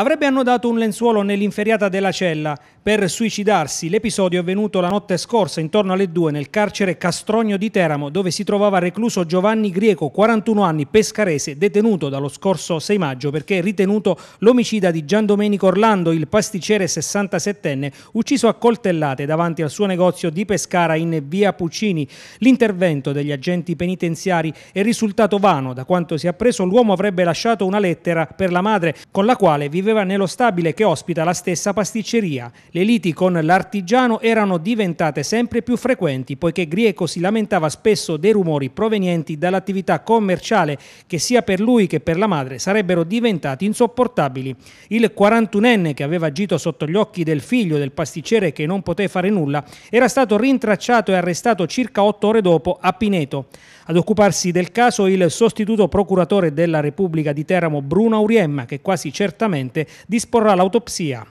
avrebbe annodato un lenzuolo nell'inferiata della cella per suicidarsi. L'episodio è avvenuto la notte scorsa, intorno alle 2, nel carcere Castrogno di Teramo, dove si trovava recluso Giovanni Grieco, 41 anni, pescarese, detenuto dallo scorso 6 maggio perché ritenuto l'omicida di Gian Domenico Orlando, il pasticcere 67enne, ucciso a coltellate davanti al suo negozio di Pescara in via Puccini. L'intervento degli agenti penitenziari è risultato vano. Da quanto si è appreso, l'uomo avrebbe lasciato una lettera per la madre, con la quale viveva viveva nello stabile che ospita la stessa pasticceria. Le liti con l'artigiano erano diventate sempre più frequenti poiché Grieco si lamentava spesso dei rumori provenienti dall'attività commerciale che sia per lui che per la madre sarebbero diventati insopportabili. Il 41enne che aveva agito sotto gli occhi del figlio del pasticcere che non poté fare nulla era stato rintracciato e arrestato circa otto ore dopo a Pineto. Ad occuparsi del caso il sostituto procuratore della Repubblica di Teramo Bruno Auriemma che quasi certamente paziente disporrà l'autopsia